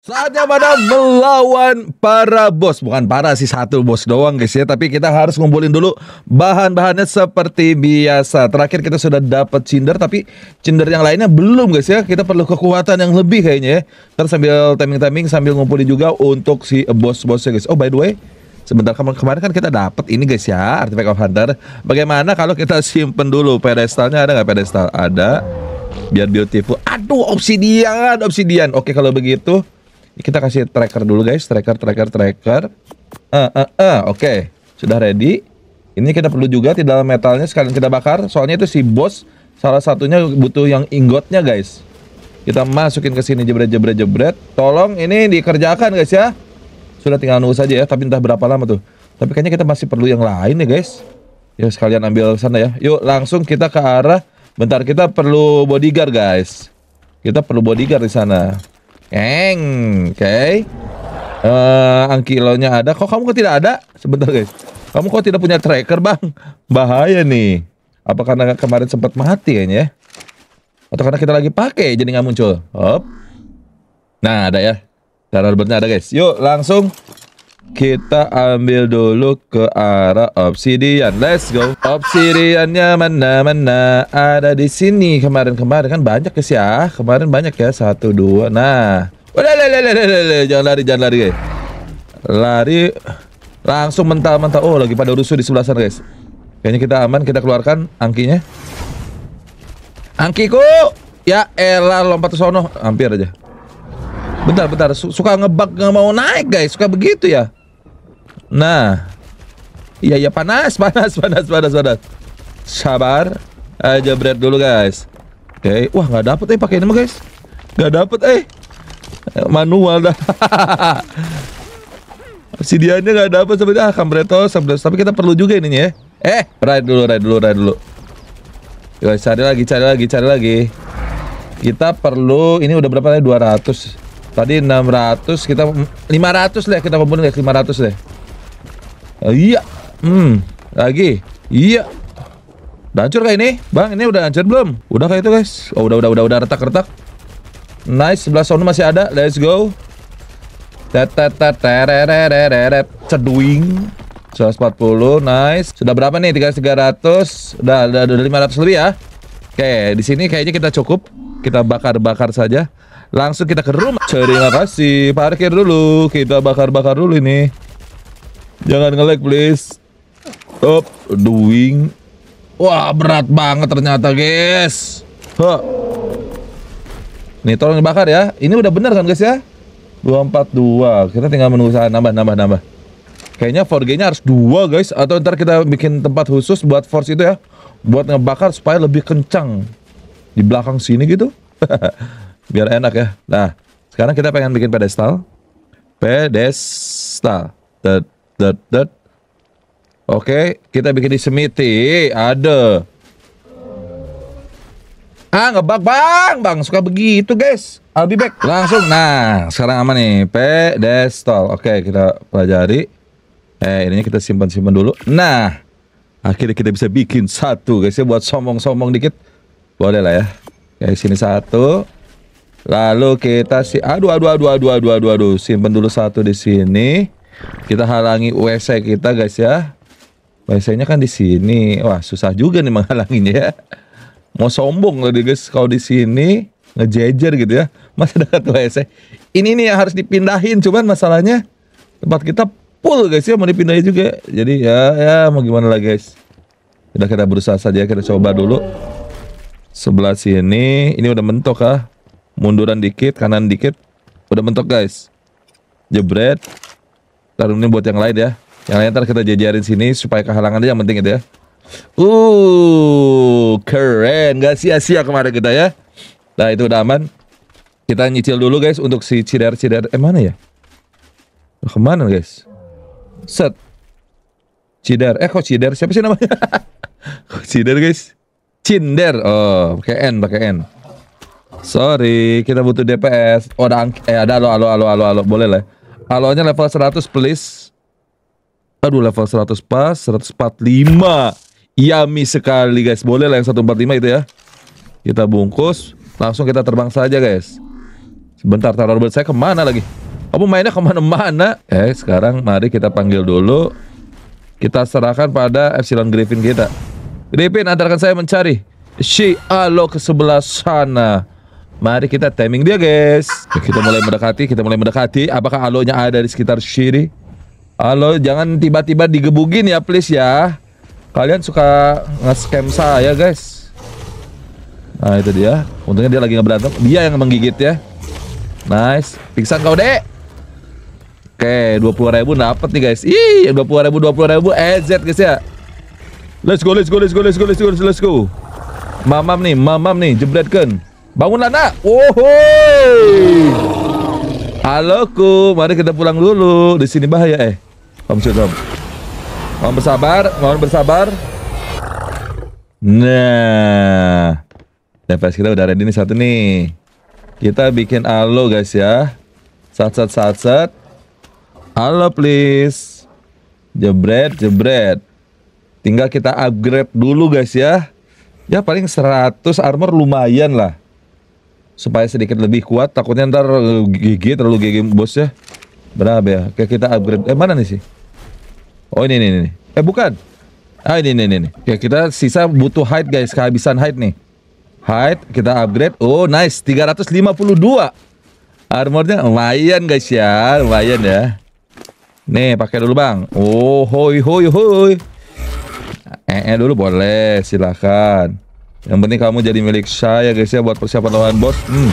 Saatnya pada melawan para bos Bukan para sih satu bos doang guys ya Tapi kita harus ngumpulin dulu bahan-bahannya seperti biasa Terakhir kita sudah dapat cinder Tapi cinder yang lainnya belum guys ya Kita perlu kekuatan yang lebih kayaknya ya Terus sambil timing-timing sambil ngumpulin juga untuk si bos-bosnya guys Oh by the way Sebentar kemarin kan kita dapat ini guys ya Artifact of Hunter Bagaimana kalau kita simpen dulu pedestalnya ada nggak pedestal? Ada Biar beautiful Aduh obsidian obsidian Oke kalau begitu kita kasih tracker dulu guys, tracker, tracker, tracker. Uh, uh, uh. Oke, okay. sudah ready. Ini kita perlu juga tidak metalnya sekalian kita bakar. Soalnya itu si bos salah satunya butuh yang ingotnya guys. Kita masukin ke sini jebret jebret jebret. Tolong ini dikerjakan guys ya. Sudah tinggal nunggu saja ya, tapi entah berapa lama tuh. Tapi kayaknya kita masih perlu yang lain nih guys. Ya sekalian ambil sana ya. Yuk langsung kita ke arah bentar kita perlu bodyguard guys. Kita perlu bodyguard di sana. Eng, oke. Okay. Uh, eh, angkilonya ada. Kok kamu kok tidak ada? Sebentar guys. Kamu kok tidak punya tracker bang? Bahaya nih. Apa karena kemarin sempat mati ya? Atau karena kita lagi pakai jadi nggak muncul? Hop. Nah ada ya. Cara berikutnya ada guys. Yuk langsung kita ambil dulu ke arah obsidian. Let's go. Obsidiannya mana-mana ada di sini. Kemarin-kemarin kan banyak guys ya. Kemarin banyak ya. Satu, dua. Nah. Udah, oh, Jangan lari, jangan lari guys. Lari. Langsung mentah mentah. Oh, lagi pada rusuh di sebelah sana guys. Kayaknya kita aman. Kita keluarkan angkinya. Angkiku. Ya elah lompat ke sono. Hampir aja. Bentar, bentar. Suka ngebug nggak mau naik guys. Suka begitu ya. Nah. Iya, iya panas, panas, panas, panas, panas. Sabar. Aja eh, bread dulu, guys. Oke. Okay. Wah, nggak dapet eh pakai ini mah, guys. Nggak dapet eh. Manual dah. Obsidiannya nggak dapet sebenarnya. Ah, Cambretos, Tapi kita perlu juga ininya ya. Eh, ride dulu, ride dulu, ride dulu. Yo, cari lagi, cari lagi, cari lagi. Kita perlu ini udah berapa nih? 200. Tadi 600, kita 500 lah kita kumpulin deh, 500 deh. Eh, iya. Hmm. Lagi. Iya. Udah hancur kah ini? Bang, ini udah hancur belum? Udah kayak itu, guys. Oh, udah udah udah udah retak-retak. Nice, sebelah sound masih ada. Let's go. Ceduing. 140, nice. Sudah berapa nih? 3300. Udah udah, udah 500 lebih ya. Oke, di sini kayaknya kita cukup. Kita bakar-bakar saja. Langsung kita ke rumah. Terima kasih. Parkir dulu. Kita bakar-bakar dulu ini. Jangan nge-lag please. Up doing. Wah, berat banget ternyata, guys. Huh. Nih, tolong dibakar ya. Ini udah bener kan, guys ya? 242. Kita tinggal menunggu saat nambah nambah nambah. Kayaknya 4G-nya harus dua, guys, atau ntar kita bikin tempat khusus buat force itu ya. Buat ngebakar supaya lebih kencang. Di belakang sini gitu. Biar enak ya. Nah, sekarang kita pengen bikin pedestal. Pedestal. That that, Oke, kita bikin di semiti. Ada. Ah, ngebak bang, bang suka begitu guys. albi back. Langsung. Nah, sekarang aman nih. Pedestal. Oke, kita pelajari. Eh, ini kita simpan-simpan dulu. Nah, akhirnya kita bisa bikin satu guys ya buat sombong-sombong dikit. Boleh lah ya. Kayak sini satu. Lalu kita si aduh aduh aduh aduh aduh aduh aduh simpan dulu satu di sini. Kita halangi WC kita guys ya. WC-nya kan di sini. Wah, susah juga nih menghalanginya ya. Mau sombong tadi guys kalau di sini ngejejer gitu ya. Masih dekat WC. Ini nih yang harus dipindahin cuman masalahnya tempat kita full guys ya mau dipindahin juga. Jadi ya ya mau gimana lah guys. Udah kita berusaha saja kita coba dulu. Sebelah sini ini udah mentok ah. Munduran dikit, kanan dikit. Udah mentok guys. Jebret. Taruh ini buat yang lain ya. Yang lain ntar kita jajarin sini supaya kehalangan yang penting itu ya. Uh, keren. Gak sia-sia kemarin kita ya. Nah itu udah aman. Kita nyicil dulu guys untuk si cider cider Eh mana ya? Oh, kemana guys? Set. cider Eh kok cider Siapa sih namanya? kok cider guys? Cinder. Oh, pakai N, pakai N. Sorry, kita butuh DPS. Oh, ada eh ada lo, alo, alo, alo, alo. Boleh lah. Ya. Halonya level 100 please. Aduh level 100 pas, 145. Yummy iya, sekali guys. Boleh lah yang 145 itu ya. Kita bungkus, langsung kita terbang saja guys. Sebentar, taruh saya kemana lagi? Kamu mainnya kemana-mana. Eh, sekarang mari kita panggil dulu. Kita serahkan pada Epsilon Griffin kita. Griffin, antarkan saya mencari. Si Alo ke sebelah sana. Mari kita timing dia guys Kita mulai mendekati, kita mulai mendekati Apakah alonya ada di sekitar sini? Halo, jangan tiba-tiba digebugin ya please ya Kalian suka nge-scam saya guys Nah itu dia Untungnya dia lagi ngeberantem Dia yang menggigit ya Nice Pingsan kau dek Oke, dua puluh ribu dapat nih guys Ih, puluh ribu, dua puluh ribu EZ eh, guys ya Let's go, let's go, let's go, let's go, let's go, let's go Mamam nih, mamam nih, jebretkan Bangunlah nak. Wohoy. Halo ku, mari kita pulang dulu. Di sini bahaya eh. Om Sud, Om. Mohon bersabar, mohon bersabar. Nah. Defense kita udah ready nih satu nih. Kita bikin alo guys ya. Sat sat sat sat. Alo please. Jebret, jebret. Tinggal kita upgrade dulu guys ya. Ya paling 100 armor lumayan lah supaya sedikit lebih kuat takutnya ntar gigi terlalu gigi bos ya berapa ya kita upgrade eh mana nih sih oh ini nih ini eh bukan ah ini nih ini ya kita sisa butuh height guys kehabisan height nih height kita upgrade oh nice 352 armornya lumayan guys ya lumayan ya nih pakai dulu bang oh hoi hoi hoi eh, -e dulu boleh silakan yang penting kamu jadi milik saya guys ya buat persiapan lawan bos. Hmm.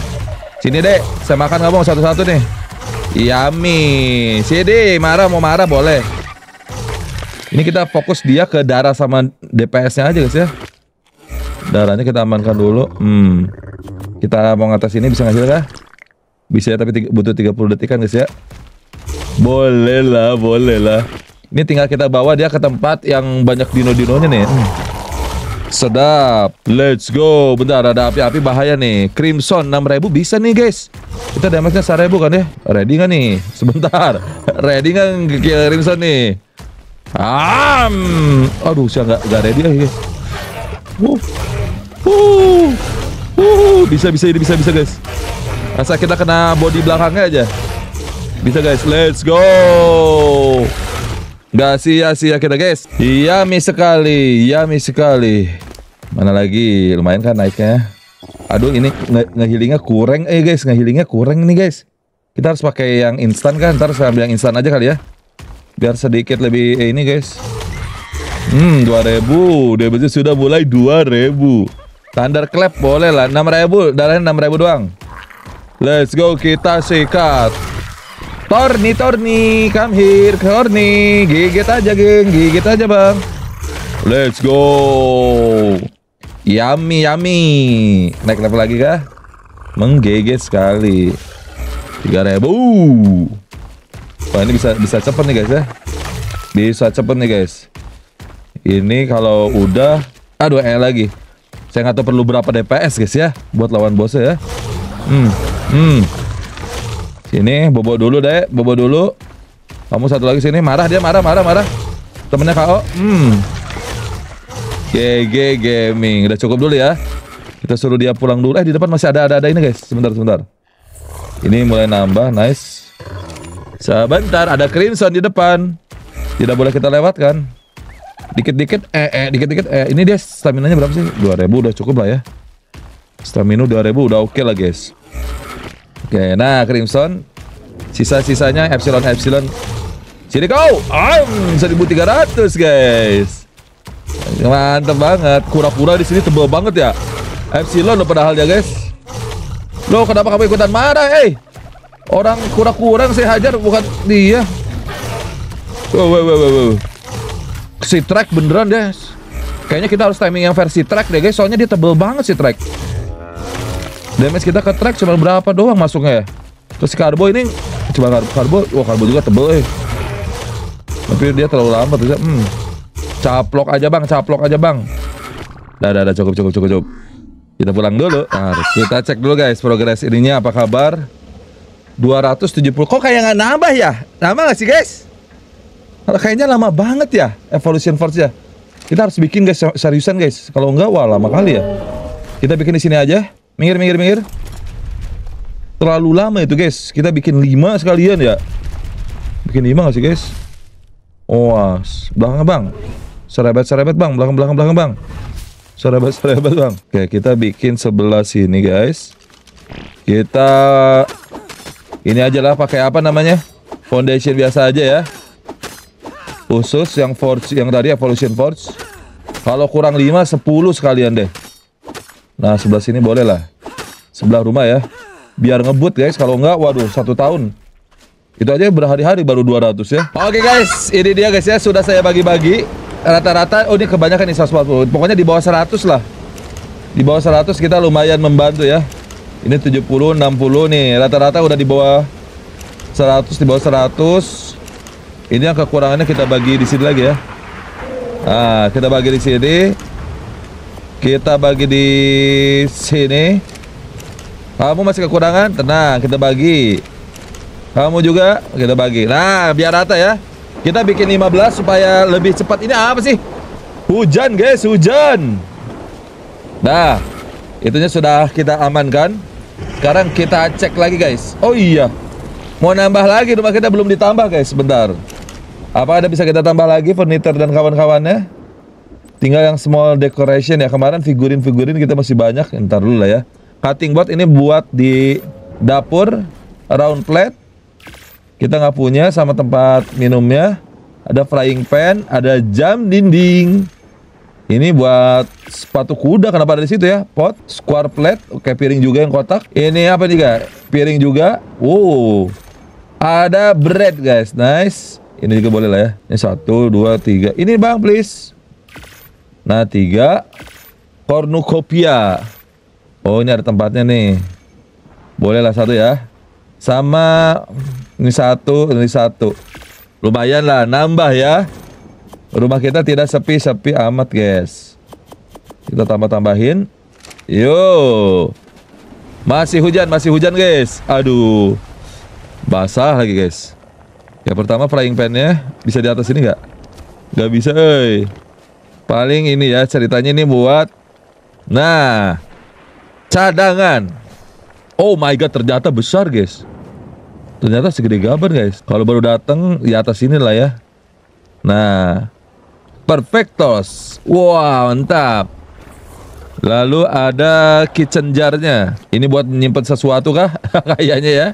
Sini deh, saya makan kamu satu-satu nih. Yami. Sini, marah mau marah boleh. Ini kita fokus dia ke darah sama DPS-nya aja guys ya. Darahnya kita amankan dulu. Hmm. Kita mau ngatas ini bisa ngasih kah? Bisa ya, tapi butuh 30 detik kan guys ya. Boleh lah, boleh lah. Ini tinggal kita bawa dia ke tempat yang banyak dino-dinonya nih. Hmm. Sedap. Let's go. Bentar ada api-api bahaya nih. Crimson 6000 bisa nih guys. Kita damage-nya 1000 kan ya? Ready nggak nih? Sebentar. Ready nggak Crimson nih? Am. Aduh, saya nggak nggak ready lagi. Wuh. Wuh. Wuh. Bisa bisa ini bisa bisa guys. Masa kita kena body belakangnya aja. Bisa guys. Let's go. Gak sia-sia kita guys Yummy sekali Yummy sekali Mana lagi Lumayan kan naiknya Aduh ini ngehilingnya nge kurang Eh guys ngehilingnya kurang nih guys Kita harus pakai yang instan kan Ntar saya ambil yang instan aja kali ya Biar sedikit lebih eh, ini guys Hmm 2000 Debitnya sudah mulai 2000 clap boleh lah 6000 Darahnya 6000 doang Let's go kita sikat Torni, Torni, come here, Torni. Gigit aja, geng. Gigit aja, bang. Let's go. Yummy, yummy. Naik level lagi kah? Menggigit sekali. 3000. Wah, ini bisa bisa cepet nih, guys ya. Bisa cepet nih, guys. Ini kalau udah aduh eh lagi. Saya nggak tahu perlu berapa DPS, guys ya, buat lawan bosnya ya. Hmm. Hmm. Sini, bobo dulu deh, bobo dulu. Kamu satu lagi sini, marah dia, marah, marah, marah. Temennya KO. Hmm. GG Gaming. Udah cukup dulu ya. Kita suruh dia pulang dulu. Eh, di depan masih ada ada ada ini, guys. Sebentar, sebentar. Ini mulai nambah, nice. Sebentar, ada Crimson di depan. Tidak boleh kita lewatkan. Dikit-dikit eh eh dikit-dikit eh ini dia stamina-nya berapa sih? 2000 udah cukup lah ya. Stamina 2000 udah oke okay lah, guys. Oke, nah Crimson sisa-sisanya epsilon epsilon. Sini kau. Am 1300, guys. Mantap banget. Kura-kura di sini tebal banget ya. Epsilon loh padahal ya, guys. Loh, kenapa kamu ikutan marah, eh? Orang kura-kura saya hajar bukan dia. Wow, wow, wow, wow. Si track beneran, deh. Kayaknya kita harus timing yang versi track deh, guys. Soalnya dia tebel banget si track damage kita ke track cuma berapa doang masuknya ya terus karbo ini coba karbo, wah karbo juga tebel eh tapi dia terlalu lama terus hmm caplok aja bang caplok aja bang dah dah dah cukup cukup cukup cukup kita pulang dulu nah, kita cek dulu guys progres ininya apa kabar 270 kok kayak nggak nambah ya nambah nggak sih guys kayaknya lama banget ya evolution force ya kita harus bikin guys seriusan guys kalau enggak wah lama kali ya kita bikin di sini aja Minggir, minggir, minggir. Terlalu lama itu, guys. Kita bikin 5 sekalian ya. Bikin 5 gak sih, guys? Wow. oh, belakang, Bang. Serebet-serebet, Bang. Belakang, belakang, belakang, Bang. Serebet-serebet, Bang. Oke, kita bikin sebelah sini, guys. Kita ini aja lah pakai apa namanya? Foundation biasa aja ya. Khusus yang forge yang tadi evolution forge. Kalau kurang 5 10 sekalian deh. Nah, sebelah sini boleh lah. Sebelah rumah ya. Biar ngebut guys, kalau enggak waduh satu tahun. Itu aja berhari-hari baru 200 ya. Oke okay, guys, ini dia guys ya sudah saya bagi-bagi. Rata-rata oh ini kebanyakan nih 140. Pokoknya di bawah 100 lah. Di bawah 100 kita lumayan membantu ya. Ini 70, 60 nih. Rata-rata udah di bawah 100, di bawah 100. Ini yang kekurangannya kita bagi di sini lagi ya. Nah, kita bagi di sini. Kita bagi di sini. Kamu masih kekurangan? Tenang, kita bagi. Kamu juga kita bagi. Nah, biar rata ya. Kita bikin 15 supaya lebih cepat. Ini apa sih? Hujan, guys, hujan. Nah, itunya sudah kita amankan. Sekarang kita cek lagi, guys. Oh iya. Mau nambah lagi rumah kita belum ditambah, guys. Sebentar. Apa ada bisa kita tambah lagi furniture dan kawan-kawannya? Tinggal yang small decoration ya. Kemarin figurin-figurin kita masih banyak. Ntar dulu lah ya. Cutting board ini buat di dapur. Round plate. Kita nggak punya sama tempat minumnya. Ada frying pan. Ada jam dinding. Ini buat sepatu kuda kenapa ada di situ ya? Pot, square plate, oke piring juga yang kotak. Ini apa nih, guys? Piring juga. Wow. Ada bread, guys. Nice. Ini juga boleh lah ya. Ini satu, dua, tiga. Ini bang, please. Nah, tiga Pornukopia Oh, ini ada tempatnya nih. Boleh lah satu ya. Sama ini satu, ini satu. Lumayan lah, nambah ya. Rumah kita tidak sepi-sepi amat, guys. Kita tambah-tambahin. Yo. Masih hujan, masih hujan, guys. Aduh. Basah lagi, guys. Ya pertama frying pan-nya bisa di atas ini gak? Gak bisa, eh. Paling ini ya ceritanya ini buat Nah Cadangan Oh my god ternyata besar guys Ternyata segede gambar guys Kalau baru datang di atas ini lah ya Nah Perfectos Wow mantap Lalu ada kitchen jarnya Ini buat menyimpan sesuatu kah? Kayaknya ya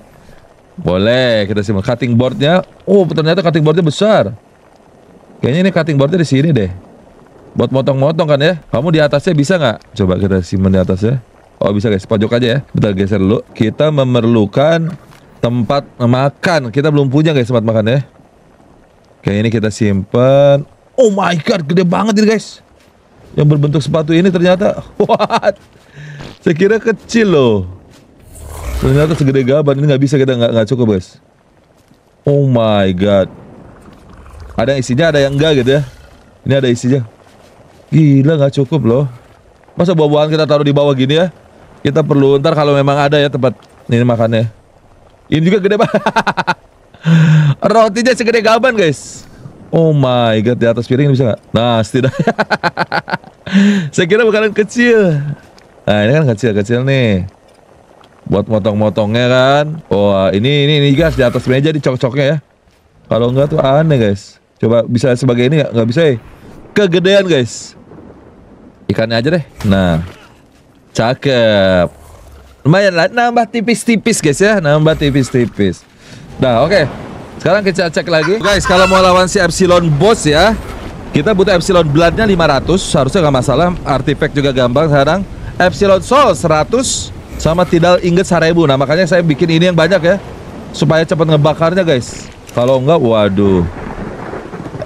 Boleh kita simak Cutting boardnya Oh ternyata cutting boardnya besar Kayaknya ini cutting boardnya di sini deh Buat motong-motong kan ya. Kamu di atasnya bisa nggak? Coba kita simpan di atasnya. Oh bisa guys, pojok aja ya. Bentar geser dulu. Kita memerlukan tempat makan. Kita belum punya guys tempat makan ya. Kayak ini kita simpan. Oh my god, gede banget ini guys. Yang berbentuk sepatu ini ternyata what? Saya kira kecil loh. Ternyata segede gaban ini nggak bisa kita nggak nggak cukup guys. Oh my god. Ada yang isinya, ada yang enggak gitu ya. Ini ada isinya. Gila nggak cukup loh. Masa buah-buahan kita taruh di bawah gini ya? Kita perlu ntar kalau memang ada ya tempat ini makannya. Ini juga gede banget. Rotinya segede gaban guys. Oh my god di atas piring ini bisa gak? Nah setidaknya. Saya kira makanan kecil. Nah ini kan kecil-kecil nih. Buat motong-motongnya kan. Wah ini ini ini guys di atas meja dicok-coknya ya. Kalau enggak tuh aneh guys. Coba bisa sebagai ini gak? Gak bisa ya. Kegedean guys. Ikannya aja deh. Nah. Cakep. Lumayan lah, nambah tipis-tipis guys ya, nambah tipis-tipis. Nah, oke. Okay. Sekarang kita cek lagi. Guys, kalau mau lawan si Epsilon Boss ya, kita butuh Epsilon Bloodnya 500, harusnya nggak masalah. Artifact juga gampang sekarang. Epsilon Soul 100 sama Tidal Inget 1000. Nah, makanya saya bikin ini yang banyak ya. Supaya cepat ngebakarnya, guys. Kalau enggak, waduh.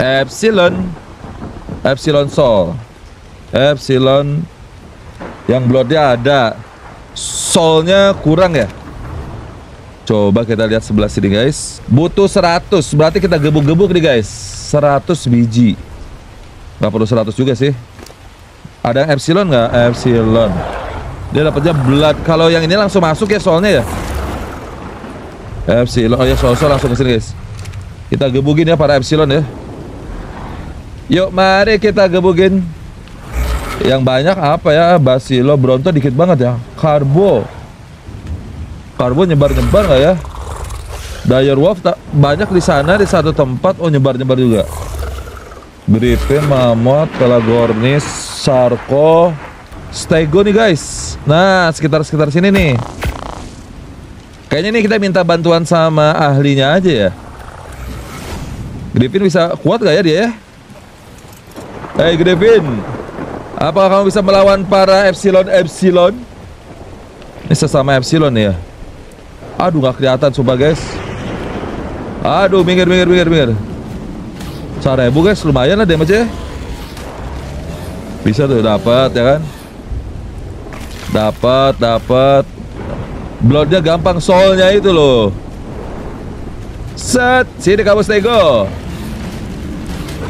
Epsilon Epsilon Soul epsilon yang bloodnya ada solnya kurang ya coba kita lihat sebelah sini guys butuh 100 berarti kita gebuk-gebuk nih guys 100 biji nggak perlu 100 juga sih ada yang epsilon nggak epsilon dia dapatnya blood kalau yang ini langsung masuk ya soalnya ya epsilon oh ya sol-sol langsung kesini guys kita gebukin ya para epsilon ya yuk mari kita gebukin yang banyak apa ya Basilo Bronto dikit banget ya Karbo Karbo nyebar-nyebar nggak ya Dire Wolf tak banyak di sana di satu tempat oh nyebar-nyebar juga Griffin Mamot Pelagornis Sarko Stego nih guys nah sekitar-sekitar sini nih kayaknya nih kita minta bantuan sama ahlinya aja ya Griffin bisa kuat gak ya dia ya Hey Griffin Apakah kamu bisa melawan para Epsilon Epsilon? Ini sesama Epsilon ya. Aduh nggak kelihatan coba guys. Aduh minggir minggir minggir minggir. Cara ibu guys lumayan lah damage ya. Bisa tuh dapat ya kan. Dapat dapat. Bloodnya gampang soalnya itu loh. Set sini kamu stego.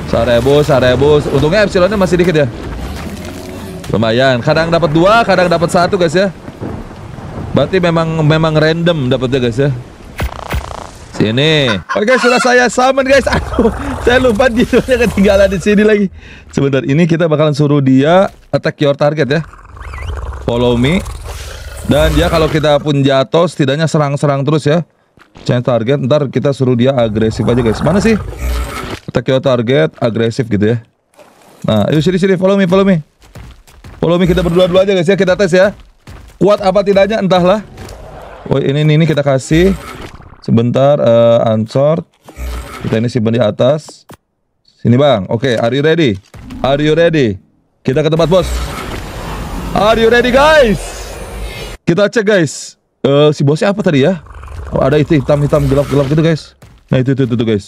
Sarebus, Sarebus. Untungnya Epsilonnya masih dikit ya. Lumayan. Kadang dapat dua, kadang dapat satu guys ya. Berarti memang memang random dapatnya guys ya. Sini. Oke okay, sudah saya summon guys. Aku saya lupa dia ketinggalan di sini lagi. Sebentar ini kita bakalan suruh dia attack your target ya. Follow me. Dan dia kalau kita pun jatuh setidaknya serang-serang terus ya. Change target. Ntar kita suruh dia agresif aja guys. Mana sih? Attack your target agresif gitu ya. Nah, yuk sini sini follow me follow me me kita berdua dulu aja guys ya, kita tes ya. Kuat apa tidaknya entahlah. Oh, ini ini, ini kita kasih sebentar uh, eh, unsort. Kita ini simpan di atas. Sini Bang. Oke, okay, are you ready? Are you ready? Kita ke tempat bos. Are you ready guys? Kita cek guys. Uh, si bosnya apa tadi ya? Oh, ada itu hitam-hitam gelap-gelap gitu guys. Nah, itu itu itu, itu guys.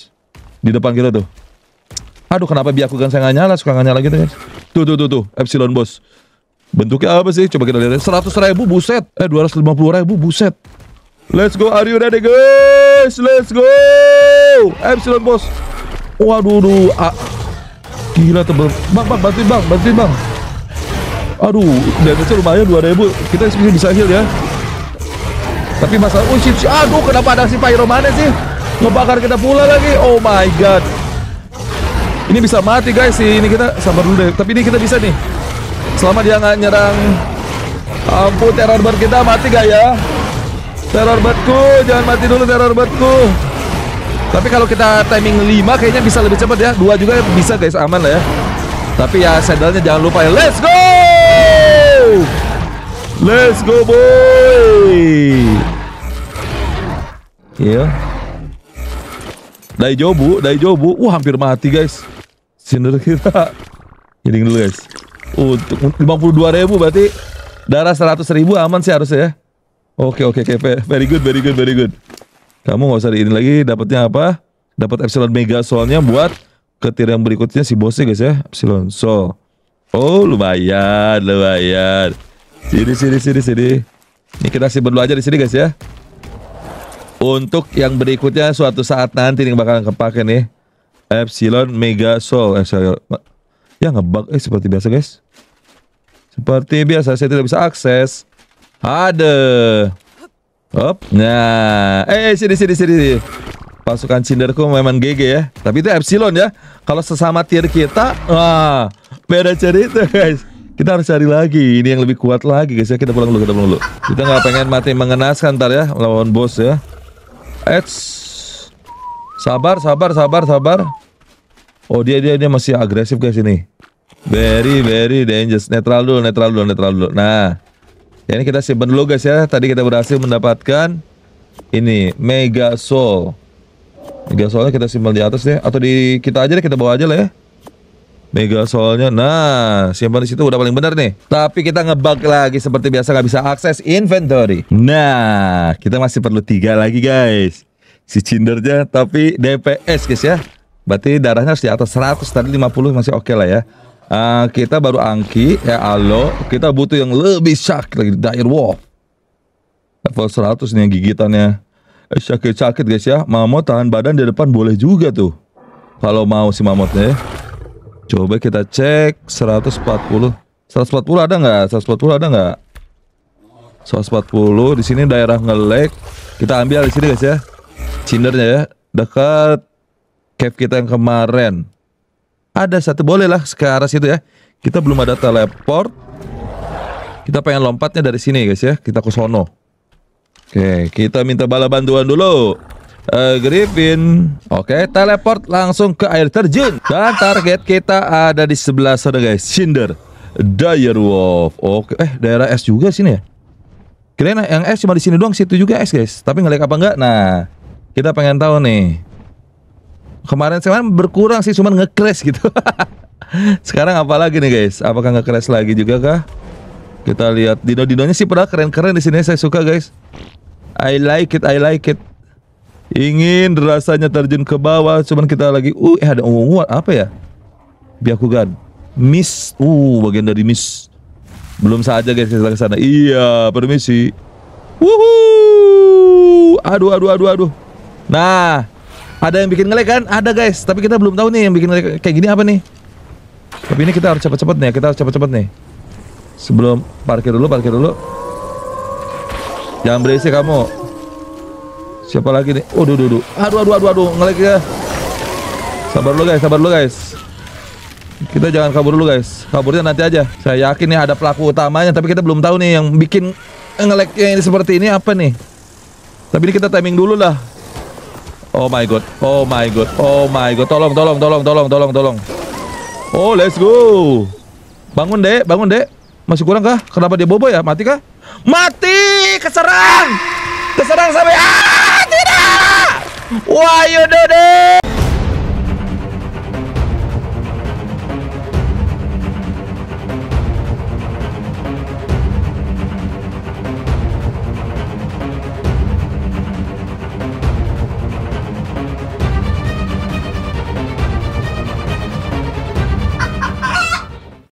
Di depan kita tuh. Aduh, kenapa biaku kan saya nggak nyala, suka nggak nyala gitu guys. Tuh, tuh, tuh, tuh. Epsilon Bos. Bentuknya apa sih? Coba kita lihat. 100 ribu, buset. Eh, 250 ribu, buset. Let's go. Are you ready, guys? Let's go. Epsilon Bos. Waduh, duh. Ah. Gila tebel. Bang, bang, bantuin bang, bantuin bang. Aduh, damage-nya lumayan 2000. Kita sebenarnya bisa heal ya. Tapi masalah, oh shit, aduh kenapa ada si Pyromane sih? Ngebakar kita pula lagi. Oh my god. Ini bisa mati guys sih. Ini kita sabar dulu deh. Tapi ini kita bisa nih. Selama dia nggak nyerang. Ampun teror bird kita mati gak ya? Teror birdku jangan mati dulu teror birdku. Tapi kalau kita timing 5 kayaknya bisa lebih cepat ya. Dua juga bisa guys aman lah ya. Tapi ya sandalnya jangan lupa ya. Let's go! Let's go boy. Iya. Yeah. dai jobu. Wah, hampir mati, guys. Sini dulu kita. Healing dulu guys. Untuk uh, 52 ribu berarti darah 100 ribu aman sih harusnya ya. Oke oke oke very good very good very good. Kamu nggak usah ini lagi. Dapatnya apa? Dapat epsilon mega soalnya buat ketir yang berikutnya si bosnya guys ya. Epsilon so Oh lumayan lumayan. Sini sini sini sini. Ini kita simpen dulu aja di sini guys ya. Untuk yang berikutnya suatu saat nanti nih bakalan kepake nih. Epsilon Mega Soul Epsilon. Eh, ya ngebug eh seperti biasa guys. Seperti biasa saya tidak bisa akses. Ada. Hop. Nah, eh, eh sini sini sini. Pasukan Cinderku memang GG ya. Tapi itu Epsilon ya. Kalau sesama tier kita, wah, beda cerita guys. Kita harus cari lagi. Ini yang lebih kuat lagi guys ya. Kita pulang dulu, kita pulang dulu. Kita nggak pengen mati mengenaskan ntar ya lawan bos ya. Eits. Sabar, sabar, sabar, sabar. Oh, dia dia dia masih agresif guys ini. Very very dangerous. Netral dulu, netral dulu, netral dulu. Nah. Ya ini kita simpan dulu guys ya. Tadi kita berhasil mendapatkan ini Mega Soul. Mega Soulnya kita simpan di atas deh atau di kita aja deh, kita bawa aja lah ya. Mega Soulnya, nah simpan di situ udah paling benar nih. Tapi kita ngebug lagi seperti biasa nggak bisa akses inventory. Nah, kita masih perlu tiga lagi guys si cindernya tapi DPS guys ya berarti darahnya harus di atas 100 tadi 50 masih oke okay lah ya uh, kita baru angki ya alo kita butuh yang lebih sakit lagi dair wow level 100 nih gigitannya eh, sakit-sakit guys ya mamot tahan badan di depan boleh juga tuh kalau mau si mamotnya coba kita cek 140 140 ada nggak 140 ada nggak 140 di sini daerah ngelek kita ambil di sini guys ya Cindernya ya dekat cave kita yang kemarin. Ada satu bolehlah lah ke situ ya. Kita belum ada teleport. Kita pengen lompatnya dari sini guys ya. Kita ke sono. Oke, kita minta bala bantuan dulu. Uh, Griffin. Oke, teleport langsung ke air terjun. Dan target kita ada di sebelah sana guys. Cinder. Direwolf. Oke, eh daerah S juga sini ya. Kira-kira yang S cuma di sini doang, situ juga S guys. Tapi ngelihat apa enggak? Nah, kita pengen tahu nih. Kemarin kemarin berkurang sih cuman nge-crash gitu. Sekarang apa lagi nih guys? Apakah nge-crash lagi juga kah? Kita lihat dino-dinonya sih pernah keren-keren di sini saya suka guys. I like it, I like it. Ingin rasanya terjun ke bawah, cuman kita lagi uh eh ada ungu apa ya? Biakugan. Miss. Uh, bagian dari Miss. Belum saja guys kita ke sana. Iya, permisi. Wuhu. Aduh aduh aduh aduh. Nah, ada yang bikin ngelag kan? Ada guys, tapi kita belum tahu nih yang bikin ngelag kayak gini apa nih. Tapi ini kita harus cepat-cepat nih, kita harus cepat-cepat nih. Sebelum parkir dulu, parkir dulu. Jangan berisik kamu. Siapa lagi nih? Oh, duh, duh, duh. Aduh, aduh, aduh, aduh, ngelag ya. Sabar dulu guys, sabar dulu guys. Kita jangan kabur dulu guys. Kaburnya nanti aja. Saya yakin nih ada pelaku utamanya, tapi kita belum tahu nih yang bikin ngelag yang seperti ini apa nih. Tapi ini kita timing dulu lah Oh my god. Oh my god. Oh my god. Tolong, tolong, tolong, tolong, tolong, tolong. Oh, let's go. Bangun, Dek. Bangun, Dek. Masih kurang kah? Kenapa dia bobo ya? Mati kah? Mati! Keserang! Keserang sampai ah, tidak! Wah, yaudah Dek.